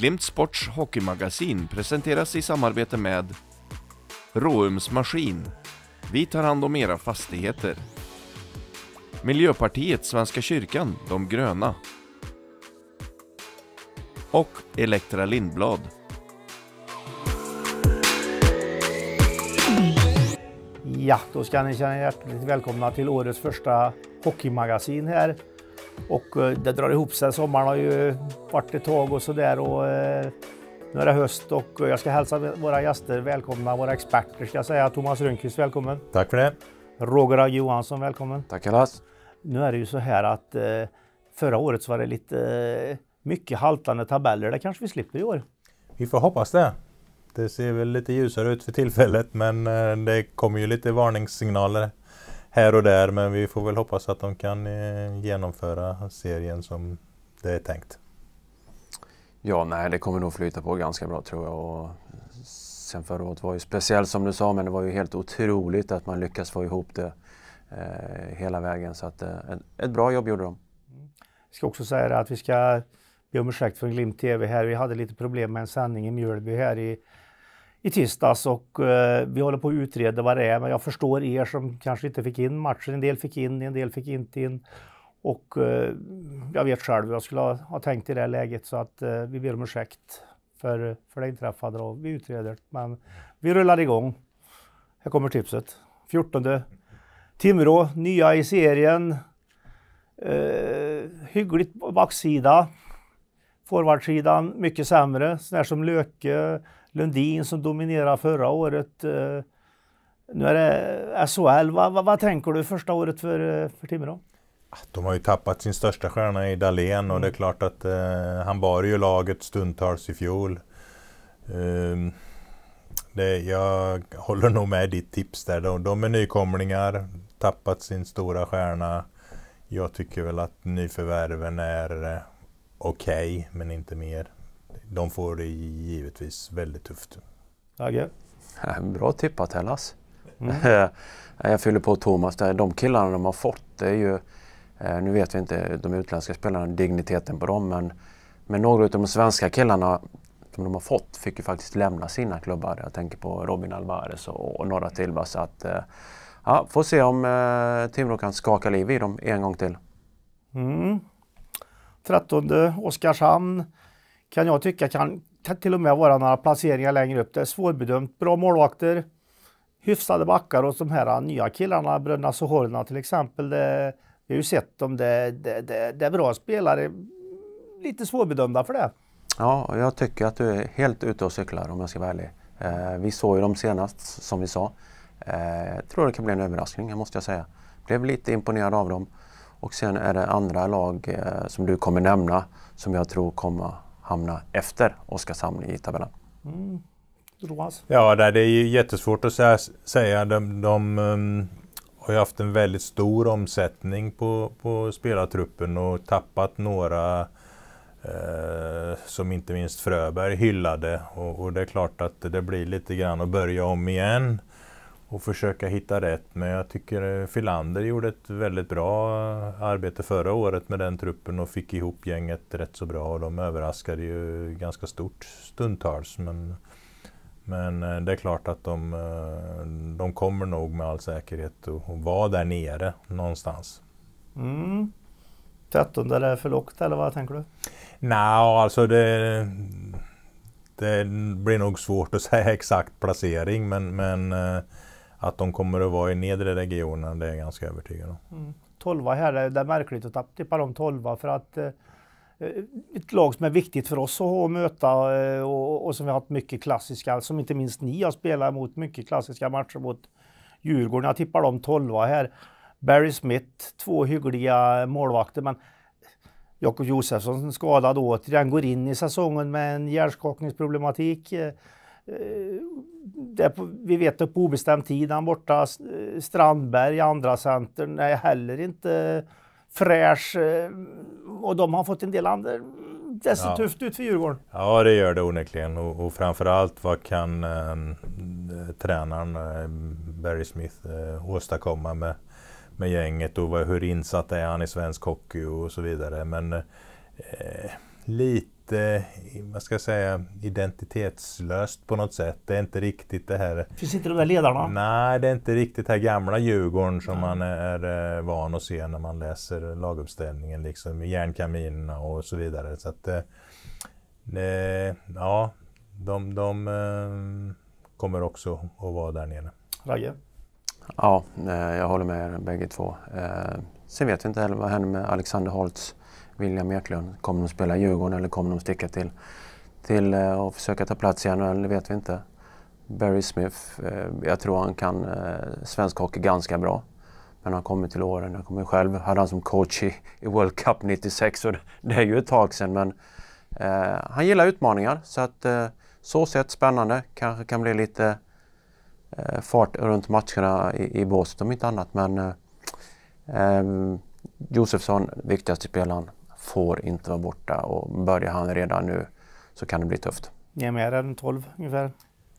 Glimt Sports hockeymagasin presenteras i samarbete med Råums Maskin. Vi tar hand om era fastigheter. Miljöpartiet Svenska kyrkan, De gröna. Och Elektra Lindblad. Ja, då ska ni känna hjärtligt välkomna till årets första hockeymagasin här. Och eh, det drar ihop sig. Sommaren har ju varit ett tag och sådär. Och, eh, nu är det höst och jag ska hälsa våra gäster välkomna, våra experter ska jag säga. Thomas Rönnqvist, välkommen. Tack för det. Roger Johansson, välkommen. Tack allas. Nu är det ju så här att eh, förra året så var det lite eh, mycket haltande tabeller. Det kanske vi slipper i år. Vi får hoppas det. Det ser väl lite ljusare ut för tillfället men eh, det kommer ju lite varningssignaler här och där men vi får väl hoppas att de kan eh, genomföra serien som det är tänkt. Ja, nej, det kommer nog flyta på ganska bra tror jag. Och sen förra året var ju speciellt som du sa, men det var ju helt otroligt att man lyckas få ihop det eh, hela vägen. Så att, eh, ett bra jobb gjorde de. Jag ska också säga att vi ska be om ursäkt från Glimt TV här. Vi hade lite problem med en sändning i Mjölby här i, i tisdags och eh, vi håller på att utreda vad det är. Men jag förstår er som kanske inte fick in matchen. En del fick in, en del fick inte in. Och eh, jag vet själv hur jag skulle ha, ha, tänkt i det läget så att eh, vi ber om ursäkt för, för det inträffade och vi utreder. Men vi rullar igång. Här kommer tipset. 14. Timrå, nya i serien. Eh, hyggligt backsida. Forwardsidan mycket sämre. Sådär som Löke, Lundin som dominerade förra året. Eh, nu är det SHL. Vad va, va tänker du första året för, eh, för Timrå? Ah, de har ju tappat sin största stjärna i Dahlén och mm. det är mm. klart att eh, han bar ju laget stundtals i fjol. Um, det, jag håller nog med ditt tips där. De, de är nykomlingar, tappat sin stora stjärna. Jag tycker väl att nyförvärven är eh, okej, okay, men inte mer. De får det givetvis väldigt tufft. Agge? Eh, bra tippat Hellas. Mm. jag fyller på Thomas där. De killarna de har fått, det är ju Eh, nu vet vi inte de utländska spelarna, digniteten på dem, men, men några av de svenska killarna som de har fått fick ju faktiskt lämna sina klubbar. Jag tänker på Robin Alvarez och, och några till. Så att, eh, ja, får se om eh, Timrå kan skaka liv i dem en gång till. Mm. 13 Oskarshamn kan jag tycka kan till och med vara några placeringar längre upp. Det är svårbedömt. Bra målvakter, hyfsade backar och de här nya killarna, Bröderna Sohorna till exempel. Det vi har ju sett dem Det där, där, där bra spelare lite svårbedömda för det. Ja, jag tycker att du är helt ute och cyklar om jag ska vara ärlig. Eh, vi såg ju dem senast, som vi sa. Eh, jag eh, tror det kan bli en överraskning, måste jag säga. Blev lite imponerad av dem. Och sen är det andra lag eh, som du kommer nämna som jag tror kommer hamna efter Oskarshamn i tabellen. Mm. Ja, det är ju jättesvårt att säga. De, de, ehm, har ju haft en väldigt stor omsättning på, på spelartruppen och tappat några eh, som inte minst Fröberg hyllade. Och, och, det är klart att det blir lite grann att börja om igen och försöka hitta rätt. Men jag tycker eh, Filander gjorde ett väldigt bra arbete förra året med den truppen och fick ihop gänget rätt så bra. Och de överraskade ju ganska stort stundtals. Men men eh, det är klart att de, eh, de kommer nog med all säkerhet att vara där nere någonstans. Mm. 13 är för lågt eller vad tänker du? Nej, alltså det, det blir nog svårt att säga exakt placering men, men eh, att de kommer att vara i nedre regionen det är jag ganska övertygad om. Mm. 12 här, det är märkligt att tippa de 12 för att Eh, ett lag som är viktigt för oss att möta eh, och, och som vi har haft mycket klassiska, som inte minst ni har spelat mot, mycket klassiska matcher mot Djurgården. Jag tippar de tolva här. Barry Smith, två hyggliga målvakter, men Jakob Josefsson skadad återigen, går in i säsongen med en hjärnskakningsproblematik. Eh, på, vi vet att på obestämd tid han borta. Strandberg, andra centern, är heller inte fräsch. Eh, och de har fått en del andra... Det ser ja. tufft ut för Djurgården. Ja, det gör det onekligen. Och, och framförallt, vad kan eh, tränaren eh, Barry Smith eh, åstadkomma med, med gänget och vad, hur insatt är han i svensk hockey och så vidare. Men eh, lite lite, vad ska jag säga, identitetslöst på något sätt. Det är inte riktigt det här... Finns inte de där ledarna? Nej, det är inte riktigt det här gamla Djurgården som Nej. man är eh, van att se när man läser laguppställningen, liksom järnkaminerna och så vidare. Så att, eh, det, ja, de, de eh, kommer också att vara där nere. Ragge? Ja, jag håller med er bägge två. Sen vet vi inte heller vad händer med Alexander Holtz. William Eklund. Kommer de spela Djurgården eller kommer de sticka till, till eh, och försöka ta plats i NHL? Det vet vi inte. Barry Smith, eh, jag tror han kan eh, svensk hockey ganska bra. Men han kommer till åren. Jag kommer själv, hade han som coach i, i World Cup 96 och det är ju ett tag sedan. Men eh, han gillar utmaningar så att eh, så sett spännande. Kanske kan bli lite eh, fart runt matcherna i, i Båstad om inte annat. Men Josefsson, viktigaste spelaren får inte vara borta och börjar han redan nu så kan det bli tufft. Ni är med den 12 ungefär?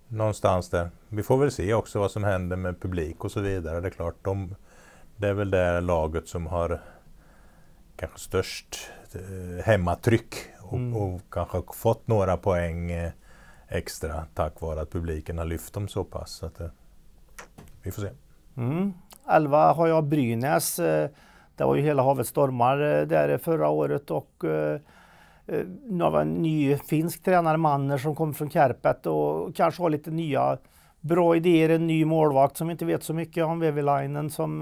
Någonstans där. Vi får väl se också vad som händer med publik och så vidare. Det är klart, de, det är väl det laget som har kanske störst eh, hemmatryck och, mm. och, kanske fått några poäng eh, extra tack vare att publiken har lyft dem så pass. Så att, eh, vi får se. Mm. 11 har jag Brynäs. Eh, det var ju hela havet stormar eh, där förra året och eh, eh, nu har vi en ny finsk tränare, Manner, som kommer från Kärpet och kanske har lite nya bra idéer. En ny målvakt som vi inte vet så mycket om Vevelainen som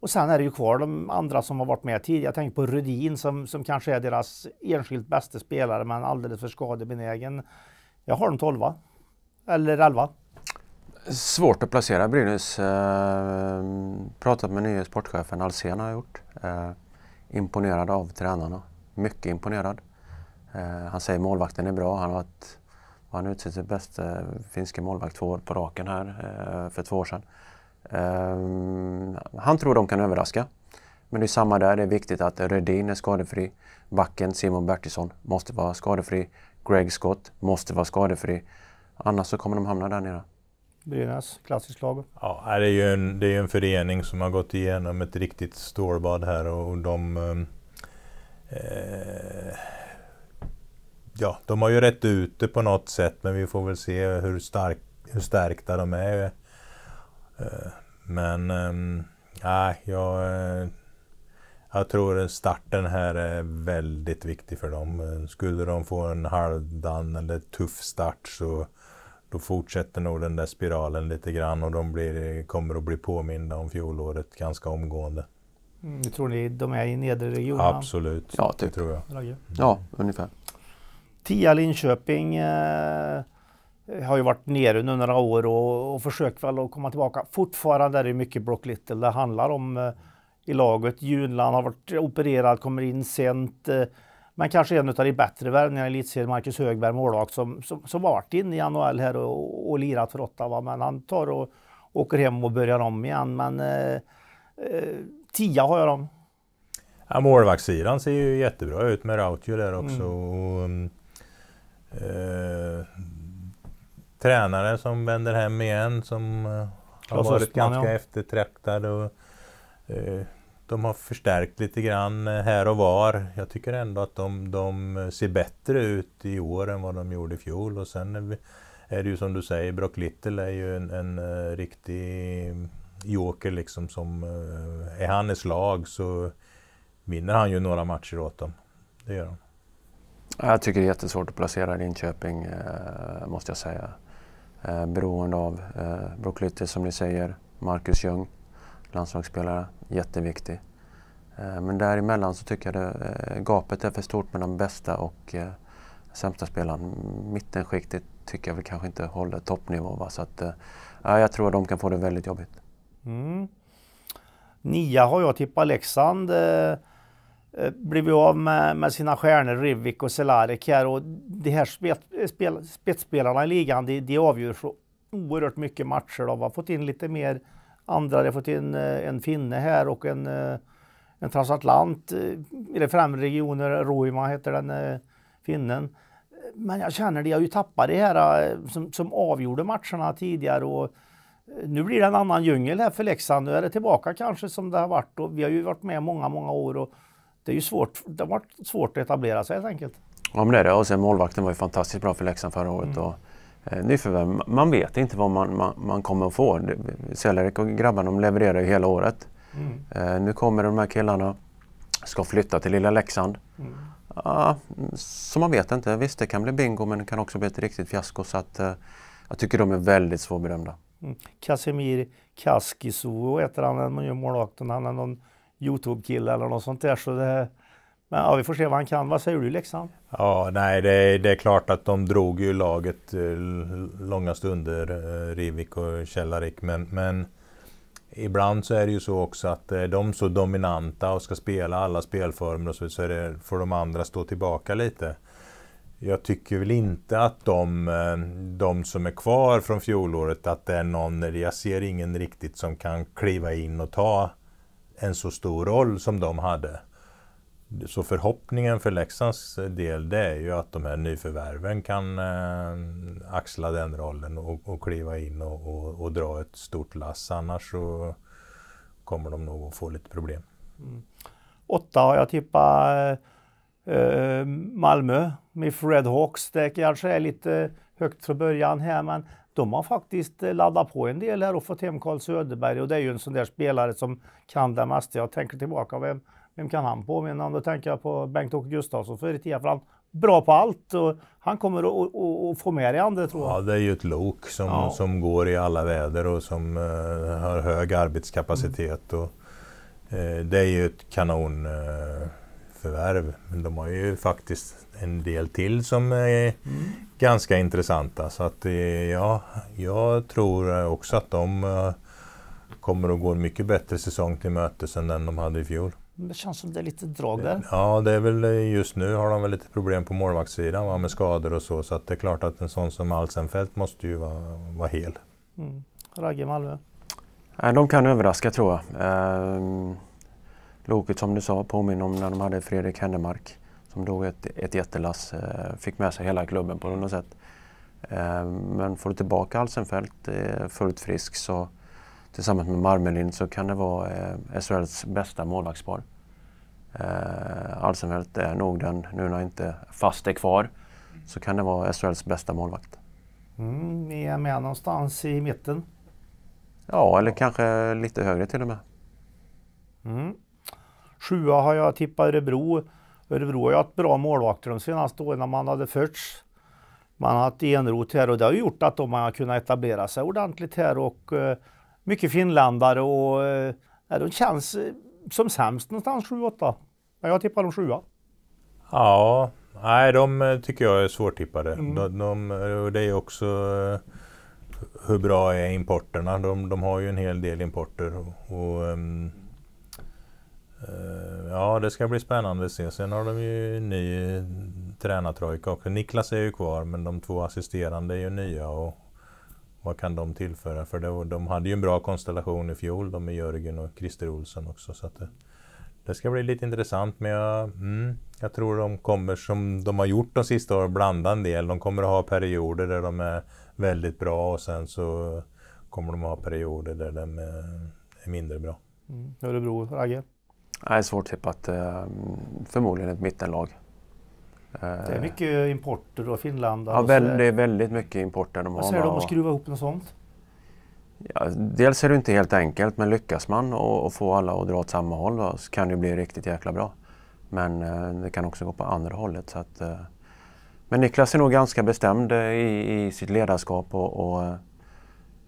och sen är det ju kvar de andra som har varit med tidigare. Jag tänker på Rudin som, som kanske är deras enskilt bästa spelare men alldeles för skadebenägen. Jag har en tolva, eller elva. Svårt att placera Brynäs. Eh, pratat med nye sportchefen Alsen har jag gjort. Eh, imponerad av tränarna. Mycket imponerad. Eh, han säger målvakten är bra. Han har varit, han utsett till bästa finska målvakt två år på raken här eh, för två år sedan. Eh, han tror de kan överraska. Men det är samma där. Det är viktigt att Redin är skadefri. Backen Simon Bertilsson måste vara skadefri. Greg Scott måste vara skadefri. Annars så kommer de hamna där nere. Brynäs, klassiskt lag. Ja, det är ju en, det är en förening som har gått igenom ett riktigt stålbad här och de... Ehm, eh, ja, de har ju rätt ut det på något sätt men vi får väl se hur, stark, hur stärkta de är. Eh, men ehm, nej, eh, jag... Jag tror starten här är väldigt viktig för dem. Eh, skulle de få en halvdan eller tuff start så då fortsätter nog den där spiralen lite grann och de blir, kommer att bli påminda om fjolåret ganska omgående. Mm, tror ni de är i nedre regionen? Absolut, ja, typ. det tror jag. Mm. Ja, ungefär. TIA Linköping eh, har ju varit nere under några år och, och försökt väl att komma tillbaka. Fortfarande är det mycket Brock Little det handlar om eh, i laget. Junland har varit opererad, kommer in sent. Eh, men kanske en av de bättre värvningarna i elitserien, Marcus Högberg, målvakt, som, som, som varit inne i NHL här och, och lirat för Ottawa. Men han tar och åker hem och börjar om igen. Men eh, eh, tia har jag dem. Ja, målvaktssidan ser ju jättebra ut med Rautio där mm. också. Mm. Och, eh, tränare som vänder hem igen som eh, har varit ganska ja. eftertraktad. Och, eh, de har förstärkt lite grann eh, här och var. Jag tycker ändå att de, de ser bättre ut i år än vad de gjorde i fjol. Och sen är, vi, är det ju som du säger, Brock Little är ju en, en, eh, riktig joker liksom som... Eh, är han i slag så vinner han ju några matcher åt dem. Det gör han. Jag tycker det är jättesvårt att placera Linköping, måste jag säga. beroende av eh, Brock Little som ni säger, Marcus Ljung landslagsspelare, jätteviktig. Eh, men däremellan så tycker jag det, eh, gapet är för stort mellan bästa och eh, sämsta spelaren. Mittenskiktet tycker jag väl kanske inte håller toppnivå. Va? Så att, ja, jag tror att de kan få det väldigt jobbigt. Mm. Nia har jag tippat Leksand. Eh, blivit av med, med, sina stjärnor Rivik och Cehlarik här och de här spet, spel, spetsspelarna i ligan de, de avgör så oerhört mycket matcher. De har fått in lite mer andra hade jag fått in eh, en finne här och en, eh, en transatlant, eller eh, främre regioner, Roima heter den finnen. Men jag känner det, jag har ju tappat det här som, som avgjorde matcherna tidigare och nu blir det en annan djungel här för Leksand. Nu är det tillbaka kanske som det har varit och vi har ju varit med många, många år och det är ju svårt. Det har varit svårt att etablera sig helt enkelt. Ja men det är det och sen målvakten var ju fantastiskt bra för Leksand förra året. Mm. Och Eh, nyförvärv, man vet inte vad man, man, man kommer att få. Celerek och grabbarna levererar ju hela året. Mm. Eh, nu kommer de här killarna, ska flytta till lilla Leksand. Mm. Ja, så man vet inte. Visst, det kan bli bingo men det kan också bli ett riktigt fiasko. Så att, eh, jag tycker de är väldigt svårbedömda. Mm. Kasimir Kaskiso heter han, målvakten. Han är någon Youtube-kille eller något sånt där. Så det, men ja, vi får se vad han kan. Vad säger du Leksand? Ja, nej, det är, det är klart att de drog ju laget eh, långa stunder, eh, Rivik och Källarik. Men, men ibland så är det ju så också att eh, är de så dominanta och ska spela alla spelformer och så, så det, får de andra stå tillbaka lite. Jag tycker väl inte att de, de som är kvar från fjolåret, att det är någon, jag ser ingen riktigt som kan kliva in och ta en så stor roll som de hade. Så förhoppningen för Leksands del det är ju att de här nyförvärven kan eh, axla den rollen och, och kliva in och, och, och, dra ett stort lass. Annars så kommer de nog att få lite problem. Mm. Åtta har jag tippat eh, eh Malmö MIF Redhawks. Det kanske är lite högt från början här men de har faktiskt eh, laddat på en del här och fått hem Karl Söderberg och det är ju en sån där spelare som kan det mesta. Jag tänker tillbaka vem vem kan han påminna om? Då tänker jag på Bengt-Åke Gustafsson förr i tiden, för han är bra på allt. Och han kommer att få med det andra tror jag. Ja, det är ju ett lok som, ja. som går i alla väder och som eh, har hög arbetskapacitet. Mm. Och, eh, det är ju ett kanonförvärv. Eh, Men de har ju faktiskt en del till som är mm. ganska intressanta. Så att, eh, ja, jag tror också att de eh, kommer att gå en mycket bättre säsong till mötes än den de hade i fjol. Det känns som det är lite drag där. Ja, det är väl eh, just nu har de väl lite problem på målvaktssidan va, med skador och så. Så att det är klart att en sån som Alsenfelt måste ju vara, vara hel. Mm. Ragge Malmö? Nej, de kan överraska tror jag. Ehm, Loket som du sa påminner om när de hade Fredrik Händemark som drog ett, ett jättelass. Ehm, fick med sig hela klubben på något sätt. Ehm, men får du tillbaka Alsenfelt, eh, fullt frisk så tillsammans med Marmelind så kan det vara eh, SHLs bästa målvaktspar. Eh, Alsenfelt är nog den, nu när inte Fast är kvar, så kan det vara SHLs bästa målvakt. Mm, ni är med någonstans i mitten? Ja, eller kanske lite högre till och med. Mm. Sjua har jag tippat Örebro. Örebro har ju haft bra målvakter de senaste åren när man hade förts. Man har haft enrot här och det har gjort att de har kunnat etablera sig ordentligt här och eh, mycket finländare och eh, ja, de känns eh, som sämst någonstans 7-8. Men jag tippar de 7 Ja, nej de eh, tycker jag är svårtippade. Mm. De, de, det är också hur bra är importerna? De, de har ju en hel del importer. Och, och um, ja, det ska bli spännande att se. Sen har de ju en ny tränartrojka också. Niklas är ju kvar men de två assisterande är ju nya. Och, vad kan de tillföra? För det, de hade ju en bra konstellation i fjol, de med Jörgen och Christer Olsson också. Så det, det, ska bli lite intressant, men jag, mm, jag, tror de kommer som de har gjort de sista åren, blanda en del. De kommer att ha perioder där de är väldigt bra och sen så kommer de att ha perioder där de är, mindre bra. Mm. Örebro, Ragge? Nej, svårt tippat. Eh, förmodligen ett mittenlag. Det är eh, mycket importer och Finland. Ja, väl, det är väldigt mycket importer de Vad säger du om att skruva ihop något sånt? Ja, dels är det inte helt enkelt, men lyckas man och, och få alla att dra åt samma håll då, så kan det bli riktigt jäkla bra. Men eh, det kan också gå på andra hållet. Så att, eh, men Niklas är nog ganska bestämd eh, i, i, sitt ledarskap och, och eh,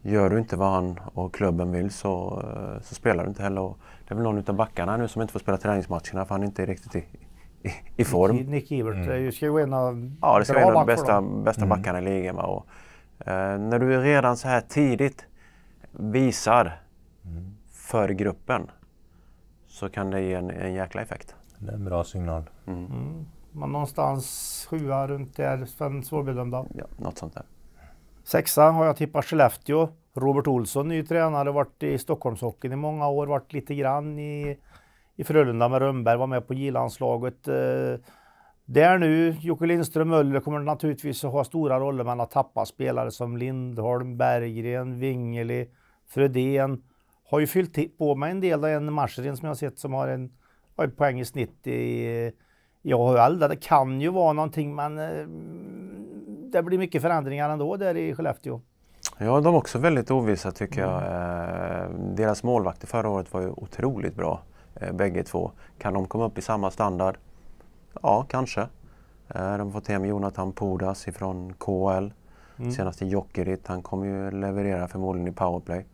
gör du inte vad han och klubben vill så, så spelar du inte heller. Och det är väl någon av backarna nu som inte får spela träningsmatcherna för han är inte riktigt i, i, form. Nick, Nick Ebert mm. är ju en av Ja, det ska vara en av de bästa, bästa mm. backarna i ligan. Och, eh, när du redan så här tidigt visar mm. för gruppen så kan det ge en, en jäkla effekt. Det är en bra signal. Mm. Mm. Man mm. någonstans sjua runt där, fem svårbedömda. Ja, något sånt där. Sexa har jag tippat Skellefteå. Robert Olsson, ny tränare, varit i Stockholmshockeyn i många år, varit lite grann i i Frölunda med Rönnberg, var med på J-landslaget. Eh, där nu, Jocke Lindström Möller kommer naturligtvis att ha stora roller. men har tappat spelare som Lindholm, Berggren, Wingeli, Frödén. Har ju fyllt på med en del. En Marserin som jag har sett som har en, har en poäng i snitt i, i AHL. Det kan ju vara någonting, men eh, det blir mycket förändringar ändå där i Skellefteå. Ja, de är också väldigt ovissa tycker jag. Mm. Eh, deras målvakter förra året var ju otroligt bra eh, bägge två. Kan de komma upp i samma standard? Ja, kanske. Eh, de har fått hem Jonathan Pudas ifrån KL. Mm. Senast i Jokerit. Han kommer ju leverera förmodligen i powerplay.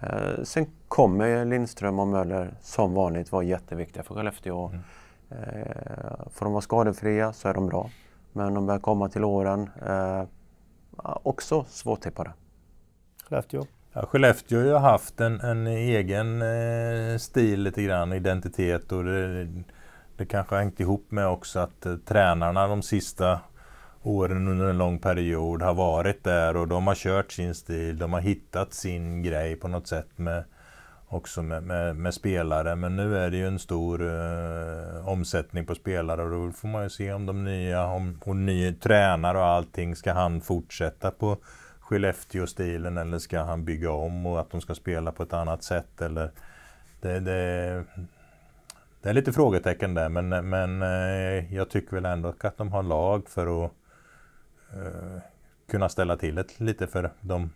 Eh, sen kommer Lindström och Möller som vanligt vara jätteviktiga för Skellefteå. Mm. Eh, får de vara skadefria så är de bra. Men de börjar komma till åren. Eh, också svårtippade. Skellefteå. Ja, Skellefteå har ju haft en, en egen eh, stil lite grann, identitet och det, det kanske har hängt ihop med också att eh, tränarna de sista åren under en lång period har varit där och de har kört sin stil, de har hittat sin grej på något sätt med, också med, med, med spelare. Men nu är det ju en stor eh, omsättning på spelare och då får man ju se om de nya, om, och nya tränare och allting, ska han fortsätta på Skellefteå-stilen eller ska han bygga om och att de ska spela på ett annat sätt? Eller det, det, det är lite frågetecken där men, men eh, jag tycker väl ändå att de har lag för att eh, kunna ställa till det lite för de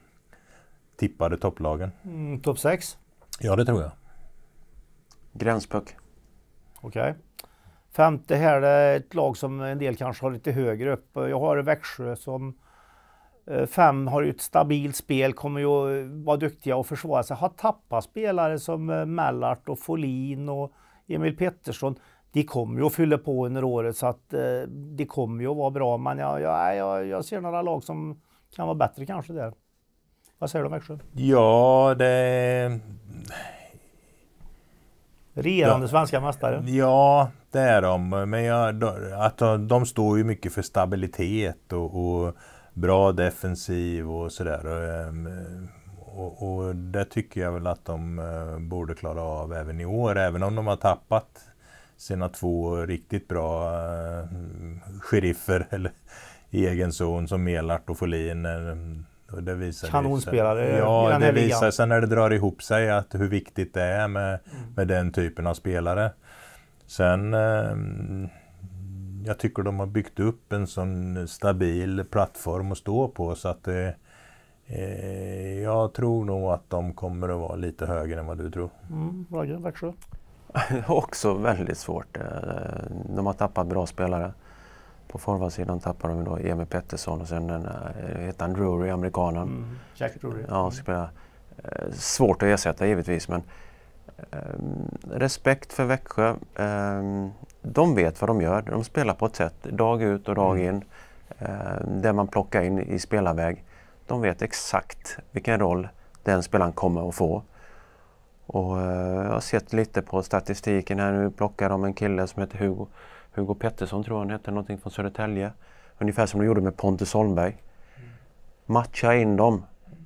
tippade topplagen. Mm, Topp 6? Ja det tror jag. Gränspuck. Okej. Okay. Femte här är ett lag som en del kanske har lite högre upp. Jag har Växjö som Eh, fem har ju ett stabilt spel, kommer ju eh, vara duktiga och försvara sig. Har tappat spelare som eh, Mellart och Folin och Emil Pettersson. De kommer ju att fylla på under året så att det kommer ju att vara bra. Men jag, jag, jag, jag ser några lag som kan vara bättre kanske där. Vad säger du om Växjö? Ja, det... Regerande ja, svenska mästare. Ja, det är de. Men jag, att de, de står ju mycket för stabilitet och, och bra defensiv och sådär. Och, ehm, och det tycker jag väl att de eh, borde klara av även i år, även om de har tappat sina två riktigt bra eh, sheriffer eller, i egen zon som Melart och Folin. Eh, och det visar Kanonspelare ja, i den här det visar sig när det drar ihop sig att hur viktigt det är med, mm. med den typen av spelare. Sen ehm, jag tycker de har byggt upp en sån stabil plattform att stå på så att eh, eh jag tror nog att de kommer att vara lite högre än vad du tror. Mm, Ragge, Växjö? Också väldigt svårt. Eh, de har tappat bra spelare. På forwardsidan tappar de då Emil Pettersson och sen den, eh, heter han Drury, amerikanen. Mm. Jack Drury. Ja, spelare. Svårt att ersätta givetvis men Ehm, respekt för Växjö. Ehm, de vet vad de gör. De spelar på ett sätt, dag ut och dag mm. in. Mm. där man plockar in i spelarväg. De vet exakt vilken roll den spelaren kommer att få. Och, eh, jag har sett lite på statistiken här nu. Plockar de en kille som heter Hugo, Hugo Pettersson, tror jag han heter, någonting från Södertälje. Ungefär som de gjorde med Pontus Holmberg. Mm. Matcha in dem.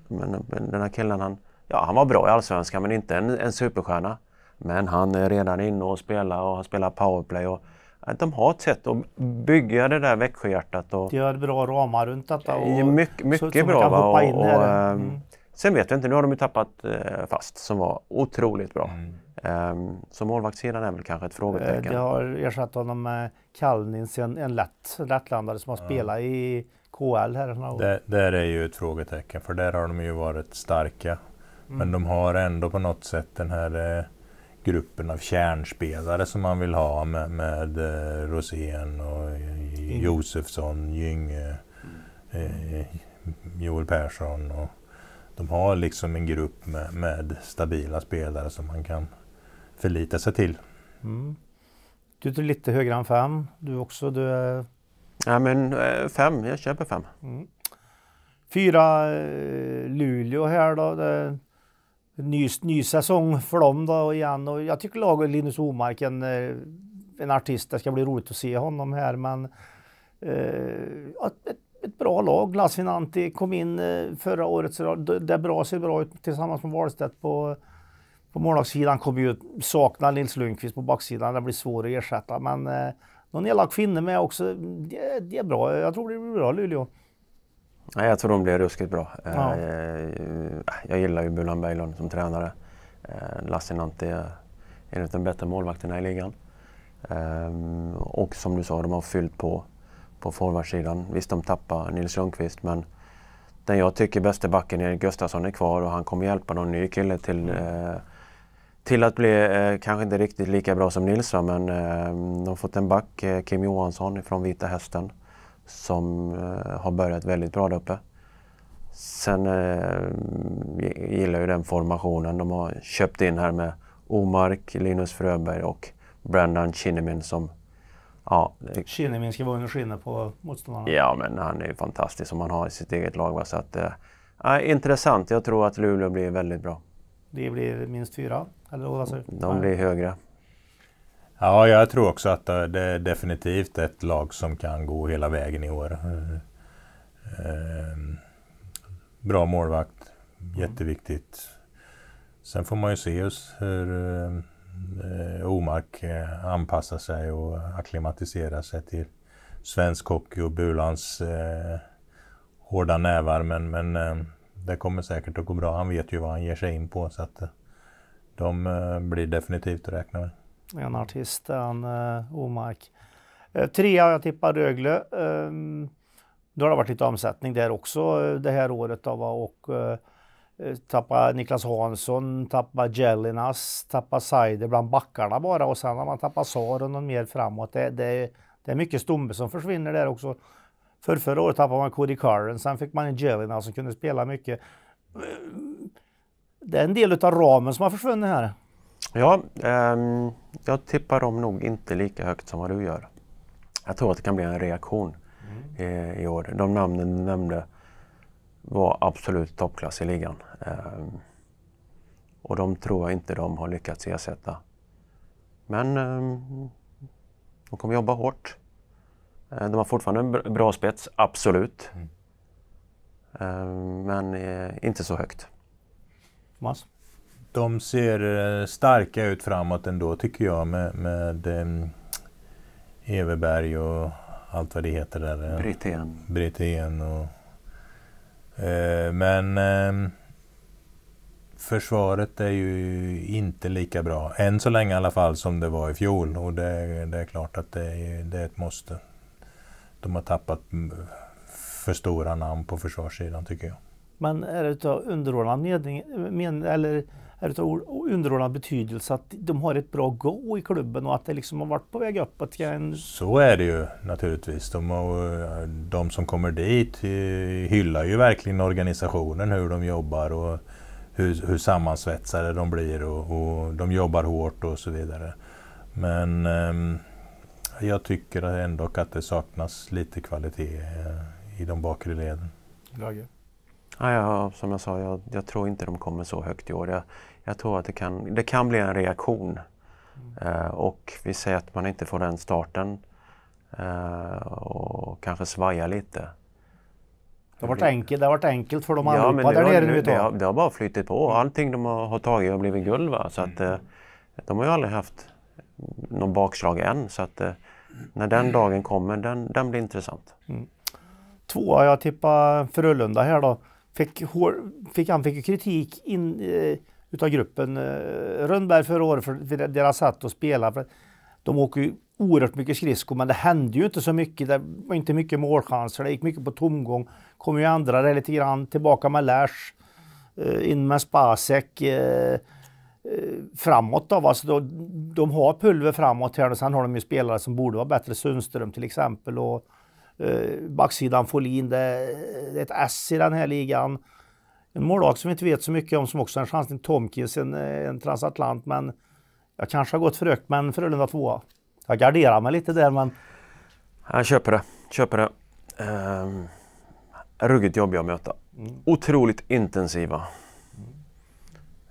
Men den här killen han, ja, han var bra i Allsvenskan men inte en, en superstjärna. Men han är redan inne och spelar och han spelar powerplay. Och, de har ett sätt att bygga det där Växjöhjärtat. Och, de har bra ramar runt detta. Och, mycket mycket bra. Va? Och, och, mm. Ehm, sen vet vi inte, nu har de ju tappat eh, Fast som var otroligt bra. Mm. Ehm, så målvaktssidan är väl kanske ett eh, frågetecken. De har ersatt honom med Kalnins, en, en lätt, lättlandare som har spelat mm. i KL här några Det, där är ju ett frågetecken för där har de ju varit starka men mm. de har ändå på något sätt den här eh, gruppen av kärnspelare som man vill ha med, med eh, Rosén och eh, mm. Josefsson, Gynge, mm. eh, Joel Persson. Och de har liksom en grupp med, med stabila spelare som man kan förlita sig till. Mm. Du är lite högre än fem, du också. Du är... Ja, men eh, fem. Jag köper fem. Mm. Fyra eh, Luleå här då. Det ny, ny säsong för dem då igen och jag tycker laget Linus Omark en, eh, en artist, det ska bli roligt att se honom här men eh, ett, ett, bra lag. Lassinanti kom in eh, förra året så det bra ser bra ut tillsammans med Wahlstedt på på målvaktssidan kommer ju sakna Nils Lundqvist på backsidan. Det blir svårt att ersätta. Men eh, någon elak finne med också. Det, det, är bra. Jag tror det blir bra Luleå. Nej, jag tror de blir ruskigt bra. Eh, ja. Eh, jag gillar ju Bulan Bejlund som tränare. Eh, Lasse Nanti är en av de bättre målvakterna i ligan. Och som du sa, de har fyllt på på forwardsidan. Visst, de tappar Nils Lundqvist, men den jag tycker bästa backen, Erik Gustafsson, är kvar och han kommer hjälpa någon ny kille till, mm. till att bli, kanske inte riktigt lika bra som Nils, men de har fått en back, Kim Johansson från Vita Hästen som eh, har börjat väldigt bra där uppe. Sen eh, gillar jag ju den formationen de har köpt in här med Omark, Linus Fröberg och Brandon Kinnemin som... Ja, Kinnemin ska vara en skillnad på motståndarna. Ja, men han är ju fantastisk som han har i sitt eget lag. Va? Så att, eh, intressant. Jag tror att Luleå blir väldigt bra. Det blir minst fyra? Eller, alltså, de blir högre. Ja, jag tror också att eh, det är definitivt ett lag som kan gå hela vägen i år. Eh, ehm, bra målvakt, mm. jätteviktigt. Sen får man ju se hur eh, Omark anpassar sig och akklimatiserar sig till svensk hockey och Bulans hårda nävar. Men, men det kommer säkert att gå bra. Han vet ju vad han ger sig in på. Så att de blir definitivt att räkna med en artist, en eh, Omark. Eh, trea, jag tippar Rögle. Eh, då har det varit lite omsättning där också eh, det här året. Då, Och, eh, eh, tappa Niklas Hansson, tappa Jellinas, tappa Seider bland backarna bara och sen har man tappat Sar och någon mer framåt. Det, det, det är mycket stomme som försvinner där också. För förra året tappade man Cody Curran, sen fick man en Jellinas som kunde spela mycket. Ehm, det är en del av ramen som har försvunnit här. Ja, um, jag tippar dem nog inte lika högt som vad du gör. Jag tror att det kan bli en reaktion mm. i, i, år. De namnen du nämnde var absolut toppklass i ligan. Um, och de tror jag inte de har lyckats ersätta. Men um, de kommer jobba hårt. De har fortfarande en bra spets, absolut. Mm. Men eh, inte så högt. Mas? de ser eh, starka ut framåt ändå tycker jag med, med um, Everberg och allt vad det heter där. Eh, Brithén. Brithén och... Uh, men um, försvaret är ju inte lika bra, än så länge i alla fall, som det var i fjol. Och det, det är klart att det är, det är ett måste. De har tappat mm, för stora namn på försvarssidan tycker jag. Men är det utav underordnad mening, men, eller är av underordnad betydelse att de har ett bra go i klubben och att det liksom har varit på väg uppåt. En... Så är det ju naturligtvis. De, de som kommer dit hyllar ju verkligen organisationen, hur de jobbar och hur, hur sammansvetsade de blir och, och, de jobbar hårt och så vidare. Men eh, jag tycker ändå att det saknas lite kvalitet i de bakre leden. Lage. Ja, ja, som jag sa, jag, jag, tror inte de kommer så högt i år. Jag, jag tror att det kan, det kan bli en reaktion. Mm. Eh, och vi säger att man inte får den starten eh, och kanske svajar lite. Det har, varit enkelt, det har varit enkelt för dem allihopa ja, där nere nu. Det har, det har bara flyttit på. Mm. Allting de har, har tagit har blivit guld. Va? Så att, mm. eh, de har ju aldrig haft någon bakslag än. Så att, eh, när den dagen kommer, den, den blir intressant. Mm. Tvåa jag tippar Frölunda här då. Fick, hår, fick, han fick ju kritik in, eh, utav gruppen eh, Rönnberg förra året för, för deras sätt att spela. För de åker ju oerhört mycket skridskor men det hände ju inte så mycket. Det var inte mycket målchanser, det gick mycket på tomgång. Kommer ju andra det lite grann, tillbaka med Lash, eh, in med Spasek. Eh, eh framåt då, alltså då, de har pulver framåt här och sen har de ju spelare som borde vara bättre. Sundström till exempel och Eh, backsidan Folin, det, det är ett S i den här ligan. En målvakt som vi inte vet så mycket om som också har en chansning, Tomkins, en, eh, en transatlant. Men jag kanske har gått för högt, men Frölunda tvåa. Jag garderar mig lite där, men... Jag köper det. Köper det. Um, ruggigt jobbiga att möta. Mm. Otroligt intensiva.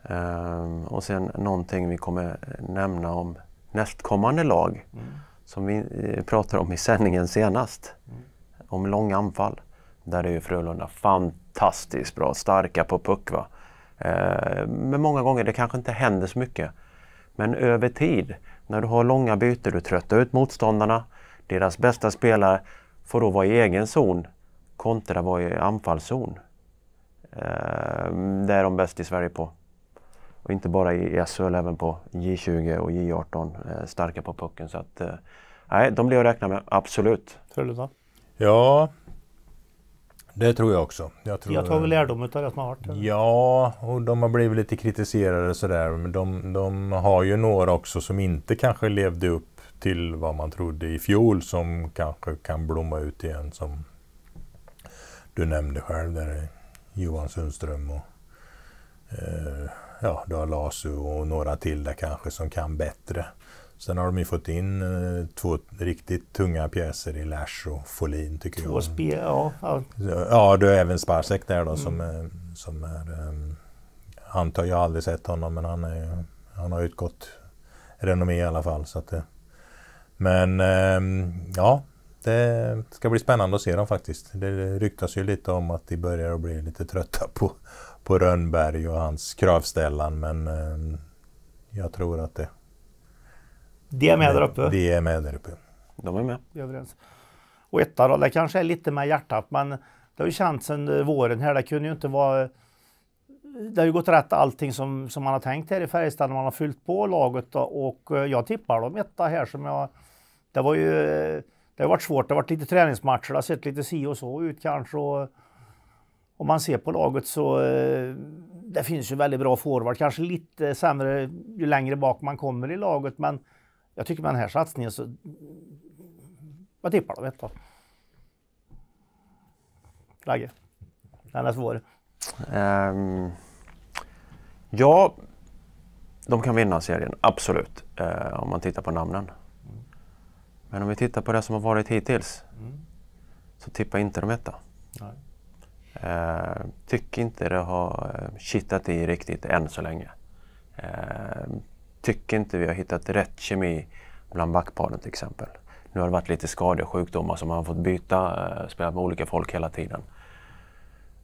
Mm. Um, och sen någonting vi kommer nämna om nästkommande lag. Mm som vi eh, pratade om i sändningen senast, mm. om långa anfall. Där är ju Frölunda fantastiskt bra, starka på puck. Va? Eh, men många gånger det kanske inte händer så mycket. Men över tid, när du har långa byten, du tröttar ut motståndarna. Deras bästa spelare får då vara i egen zon kontra vara i anfallszon. Eh, det är de bäst i Sverige på och inte bara i SHL, även på J20 och J18, eh, starka på pucken. Så att, eh, nej, de blir att räkna med, absolut. Frölunda? Ja, det tror jag också. Jag tror... Jag tar väl lärdom av det som har varit. Ja, och de har blivit lite kritiserade sådär. Men de, de, har ju några också som inte kanske levde upp till vad man trodde i fjol som kanske kan blomma ut igen som du nämnde själv där Johan Sundström och eh, ja, du har Lasu och några till där kanske som kan bättre. Sen har de ju fått in eh, två riktigt tunga pjäser i Lash och Folin tycker två jag. Två spel, ja. Ja, du har även Sparsek där då mm. som, är, som är... Eh, antar jag aldrig sett honom men han, är, han har gott renommé i alla fall. Så att men eh, ja, det ska bli spännande att se dem faktiskt. Det ryktas ju lite om att de börjar att bli lite trötta på, på Rönnberg och hans kravställan men eh, jag tror att det... De är med där uppe? De är med där uppe. De är med. Överens. Och etta då, det kanske är lite med hjärtat men det har ju känts under våren här, det kunde ju inte vara... Det har ju gått rätt allting som, som man har tänkt här i Färjestad när man har fyllt på laget och eh, jag tippar dem etta här som jag... Det var ju det har varit svårt. Det har varit lite träningsmatcher, det har sett lite si och så ut kanske. Och om man ser på laget så eh, det finns ju väldigt bra forward. Kanske lite sämre ju längre bak man kommer i laget, men jag tycker med den här satsningen så... Vad tippar du? Vet du? Ragge? Den är svår. Um, ja, de kan vinna serien, absolut. Uh, om man tittar på namnen. Men om vi tittar på det som har varit hittills mm. så tippar inte de etta. Eh, tycker inte det har eh, kittat i riktigt än så länge. Eh, tycker inte vi har hittat rätt kemi bland backparen till exempel. Nu har det varit lite skador och sjukdomar som man har fått byta, eh, spelat med olika folk hela tiden.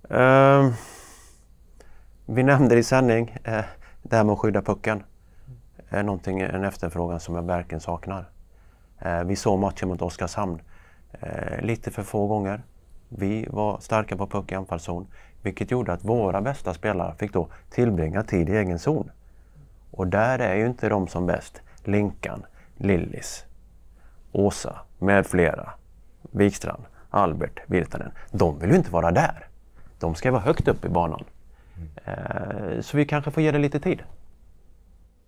Eh, vi nämnde i sändning eh, det här med att skydda pucken. Är mm. eh, någonting, en efterfrågan som jag verkligen saknar. Eh, vi såg matchen mot Oskarshamn eh, lite för få gånger. Vi var starka på puck i anfallszon, vilket gjorde att våra bästa spelare fick då tillbringa tid i egen zon. Och där är ju inte de som bäst. Linkan, Lillis, Åsa med flera, Wikstrand, Albert, Virtanen. De vill ju inte vara där. De ska vara högt upp i banan. Mm. Eh, så vi kanske får ge det lite tid.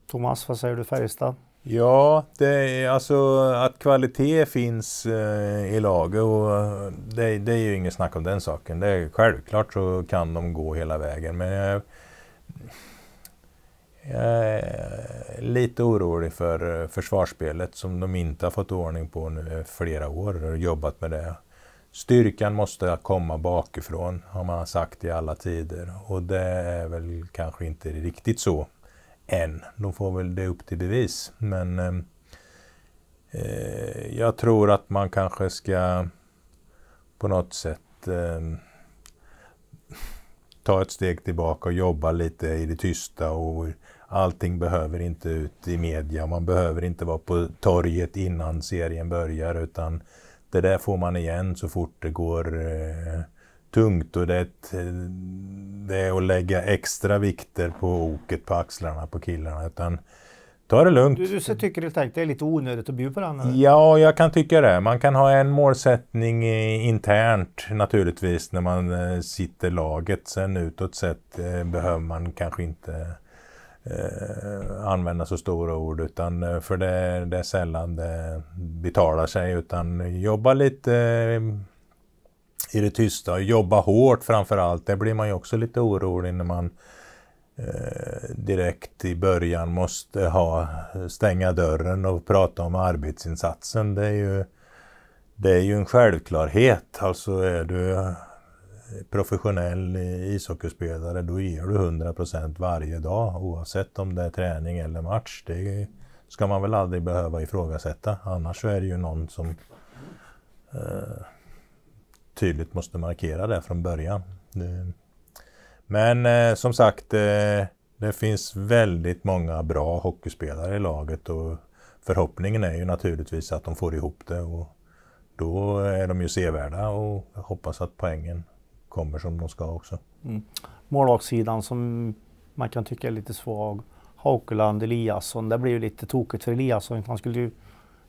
Thomas, vad säger du Färjestad? Ja, det är, alltså att kvalitet finns eh, i laget och det, det är ju inget snack om den saken. Det är, självklart så kan de gå hela vägen men jag, jag är lite orolig för eh, försvarsspelet som de inte har fått ordning på nu i flera år och jobbat med det. Styrkan måste komma bakifrån har man sagt i alla tider och det är väl kanske inte riktigt så än. De får väl det upp till bevis. Men ehm, eh, jag tror att man kanske ska på något sätt eh, ta ett steg tillbaka och jobba lite i det tysta. och Allting behöver inte ut i media. Man behöver inte vara på torget innan serien börjar utan det där får man igen så fort det går eh, tungt och det är, ett, det är att lägga extra vikter på oket, på axlarna, på killarna. Utan ta det lugnt. Du, du tycker helt enkelt det är lite onödigt att bjuda på den? Ja, jag kan tycka det. Man kan ha en målsättning eh, internt naturligtvis när man eh, sitter laget. Sen utåt sett eh, behöver man kanske inte eh, använda så stora ord utan för det, det är sällan det betalar sig utan jobba lite eh, i det tysta och jobba hårt framför allt. Där blir man ju också lite orolig när man eh, direkt i början måste ha, stänga dörren och prata om arbetsinsatsen. Det är ju, det är ju en självklarhet. Alltså är du professionell ishockeyspelare då ger du 100% varje dag oavsett om det är träning eller match. Det ska man väl aldrig behöva ifrågasätta. Annars så är det ju någon som eh, tydligt måste markera det från början. Men eh, som sagt, eh, det finns väldigt många bra hockeyspelare i laget och förhoppningen är ju naturligtvis att de får ihop det och då är de ju sevärda och jag hoppas att poängen kommer som de ska också. Mm. Målvaktssidan som man kan tycka är lite svag. Haukeland, Eliasson, det blir ju lite tokigt för Eliasson. Han skulle ju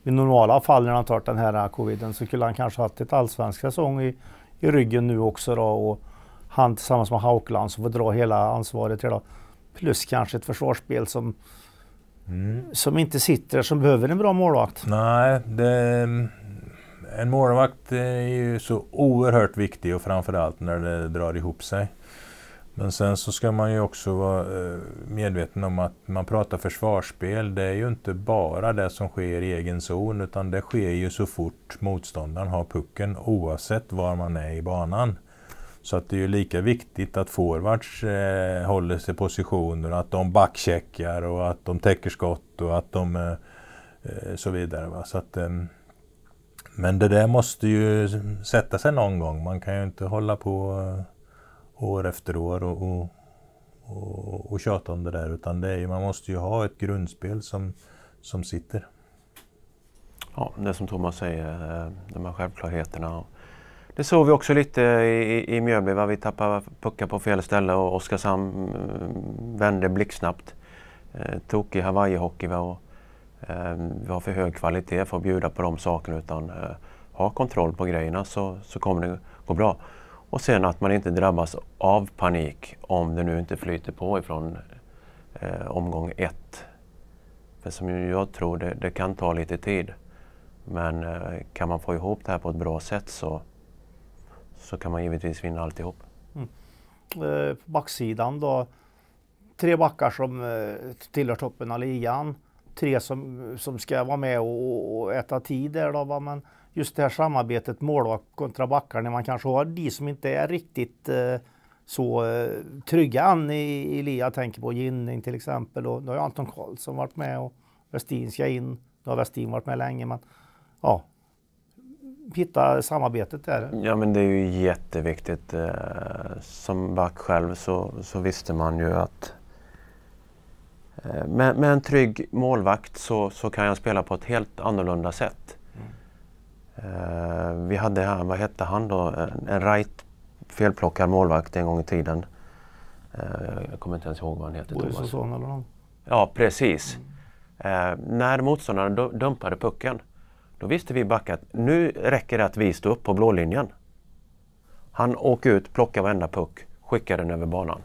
i normala fall när han tar den här coviden så skulle han kanske haft ett allsvensk säsong i, i ryggen nu också då och han tillsammans med Haukland som får dra hela ansvaret hela plus kanske ett försvarsspel som mm. som inte sitter, som behöver en bra målvakt. Nej, det, en målvakt eh, är ju så oerhört viktig och framförallt när det drar ihop sig. Men sen så ska man ju också vara eh, medveten om att man pratar försvarsspel, det är ju inte bara det som sker i egen zon utan det sker ju så fort motståndaren har pucken oavsett var man är i banan. Så att det är ju lika viktigt att forwards eh, håller sig positioner, att de backcheckar och att de täcker skott och att de eh, eh så vidare. Va? Så att, eh, men det där måste ju sätta sig någon gång. Man kan ju inte hålla på eh, år efter år och, och, och, och tjata om det där. Utan det är, man måste ju ha ett grundspel som, som sitter. Ja, det som Thomas säger, eh, de här självklarheterna. Det såg vi också lite i, i Mjölby, vi tappade puckar på fel ställe och Oskarshamn eh, vände blixtsnabbt. Eh, tokig hawaiihockey. hockey vi har för hög kvalitet för att bjuda på de sakerna utan eh, ha kontroll på grejerna så, så kommer det gå bra. Och sen att man inte drabbas av panik om det nu inte flyter på ifrån eh, omgång ett. För som jag tror, det, det kan ta lite tid. Men eh, kan man få ihop det här på ett bra sätt så, så kan man givetvis vinna alltihop. Mm. Eh, på backsidan då, tre backar som eh, tillhör toppen av ligan. Tre som, som ska vara med och, och äta tid där då. Va? Men just det här samarbetet målvakt kontra backar när man kanske har de som inte är riktigt eh, så eh, trygga an i, i lia. Jag tänker på Ginning till exempel och nu har ju Anton Karlsson varit med och Westin ska in. Nu har Westin varit med länge men ja, hitta samarbetet där? Ja, men det är ju jätteviktigt. Eh, som back själv så, så visste man ju att eh, med, med en trygg målvakt så, så kan jag spela på ett helt annorlunda sätt. Eh, vi hade här, vad hette han då, en right felplockad målvakt en gång i tiden. Eh, jag kommer inte ens ihåg vad han heter. Boris eller någon? Ja, precis. Mm. när motståndaren dumpade pucken, då visste vi att nu räcker det att vi står upp på blålinjen. Han åker ut, plockar varenda puck, skickar den över banan.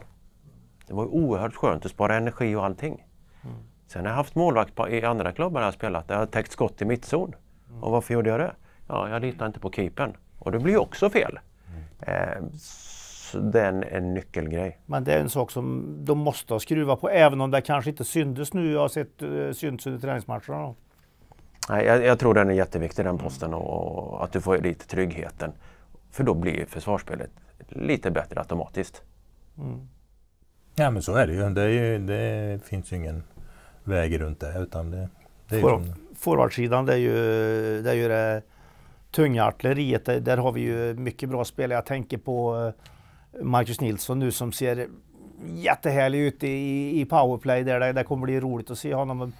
Det var oerhört skönt, att spara energi och allting. Mm. Sen har jag haft målvakt i andra klubbar jag spelat, där jag har täckt skott i mittzon. Mm. Och varför gjorde jag det? ja, jag litar inte på keepern. Och det blir ju också fel. Mm. Eh, så den är en nyckelgrej. Men det är en sak som de måste skruva på, även om det kanske inte syndes nu. Jag har sett eh, synts under träningsmatcherna. Nej, jag, jag, tror den är jätteviktig den posten och, och, att du får dit tryggheten. För då blir försvarsspelet lite bättre automatiskt. Mm. Ja men så är det ju. Det, är ju, det finns ju ingen väg runt det. Utan det, det är Forwardsidan, det är ju det, är ju det tunga artilleriet, där, där, har vi ju mycket bra spelare. Jag tänker på eh, Marcus Nilsson nu som ser jättehärlig ut i, i powerplay. Där, där, kommer det bli roligt att se honom.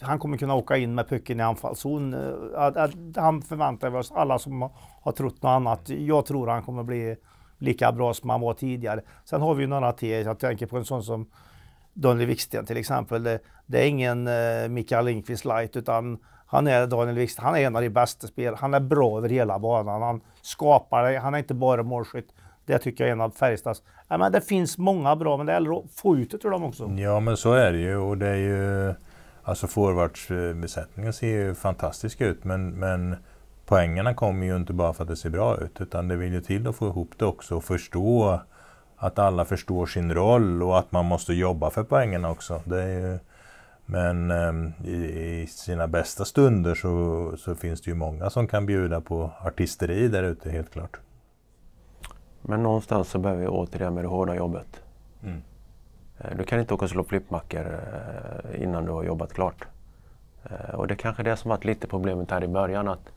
Han kommer kunna åka in med pucken i anfallszon. Eh, han förväntar vi oss, alla som har trott något annat. Jag tror han kommer bli lika bra som han var tidigare. Sen har vi ju några till. Jag tänker på en sån som Daniel Wiksten till exempel. Det är ingen eh, Mikael Lindqvist light utan han är Daniel Wikström, han är en av de bästa spelarna. Han är bra över hela banan. Han skapar, han är inte bara målskytt. Det tycker jag är en av Färjestads... Ja, men det finns många bra, men det gäller att få ut det ur dem också. Ja, men så är det ju. Och det är ju... Alltså forwardsbesättningen ser ju fantastisk ut, men, men poängerna kommer ju inte bara för att det ser bra ut, utan det vill ju till att få ihop det också och förstå att alla förstår sin roll och att man måste jobba för poängerna också. Det är ju men eh, i, sina bästa stunder så, så, finns det ju många som kan bjuda på artisteri där ute helt klart. Men någonstans så behöver vi återigen med det hårda jobbet. Mm. Eh, du kan inte åka och slå flippmackor eh, innan du har jobbat klart. Eh, och det är kanske det som varit lite problemet här i början. att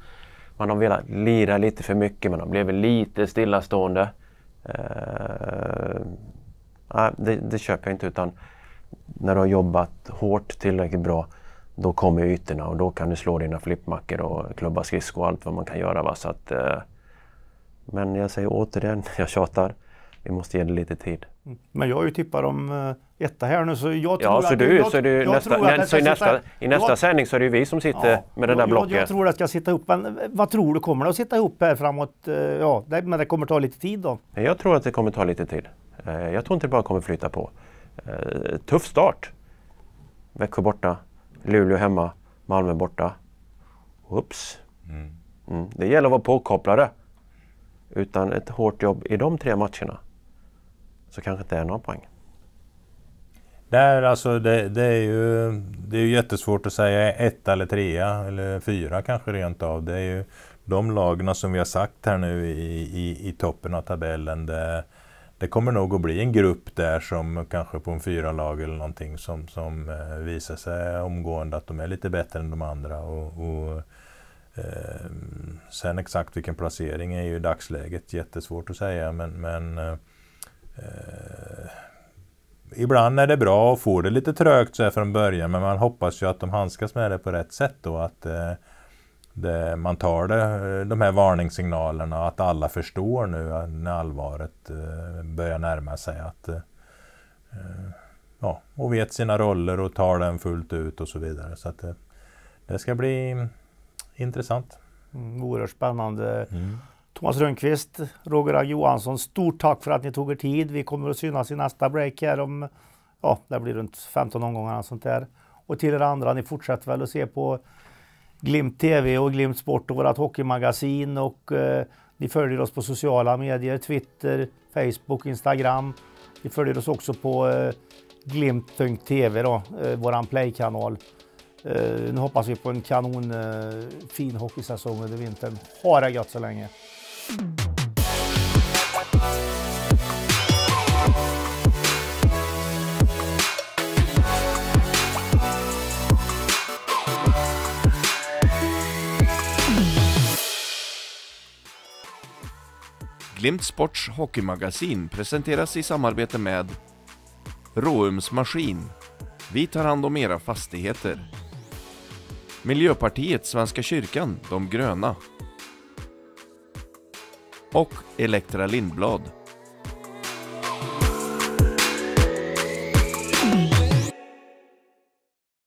Man har velat lira lite för mycket, man har blivit lite stillastående. Eh, det, det köper jag inte. utan när du har jobbat hårt tillräckligt bra, då kommer ytorna och då kan du slå dina flippmackor och klubba skridskor och allt vad man kan göra. Va? Så att, eh, men jag säger återigen, jag tjatar. Vi måste ge det lite tid. Mm. Men jag har ju tippat om eh, etta här nu så jag tror ja, så att... Du, jag, så du, jag nästa, nä, så i nästa, i nästa jag, sändning så är det ju vi som sitter ja, med den där blocket. Jag, jag tror att jag sitter ihop, men vad tror du? Kommer det att sitta ihop här framåt? Eh, ja, det, men det kommer ta lite tid då? Jag tror att det kommer ta lite tid. Eh, jag tror inte det bara kommer flyta på. Eh, tuff start. Växjö borta, Luleå hemma, Malmö borta. Ups. Mm. Mm. Det gäller att vara påkopplade. Utan ett hårt jobb i de tre matcherna så kanske inte är några poäng. Där, alltså, det, det, är ju, det är ju jättesvårt att säga ett eller trea eller fyra kanske rent av. Det är ju de lagen som vi har sagt här nu i, i, i toppen av tabellen. Det, det kommer nog att bli en grupp där som kanske på en fyra lag eller någonting som, som eh, visar sig omgående att de är lite bättre än de andra. Och, och eh, sen exakt vilken placering är ju i dagsläget jättesvårt att säga men, men eh, ibland är det bra att få det lite trögt så här från början men man hoppas ju att de handskas med det på rätt sätt då. Att, eh, det, man tar det, de här varningssignalerna att alla förstår nu när allvaret eh, börjar närma sig. Att, eh, eh, ja, och vet sina roller och tar den fullt ut och så vidare. Så att, det ska bli intressant. Mm, oerhört spännande. Mm. Thomas Rönnqvist, Roger Ag Johansson, stort tack för att ni tog er tid. Vi kommer att synas i nästa break här om, ja, det blir runt 15 omgångar och sånt där. Och till er andra, ni fortsätter väl att se på Glimt TV och Glimt Sport och vårt hockeymagasin och eh, ni följer oss på sociala medier, Twitter, Facebook, Instagram. Ni följer oss också på eh, glimt.tv, eh, våran playkanal. Eh, nu hoppas vi på en kanon eh, fin hockeysäsong under vintern. Ha det gött så länge! Glimt Sports hockeymagasin presenteras i samarbete med Råums Maskin. Vi tar hand om era fastigheter. Miljöpartiet Svenska kyrkan, De gröna. Och Elektra Lindblad.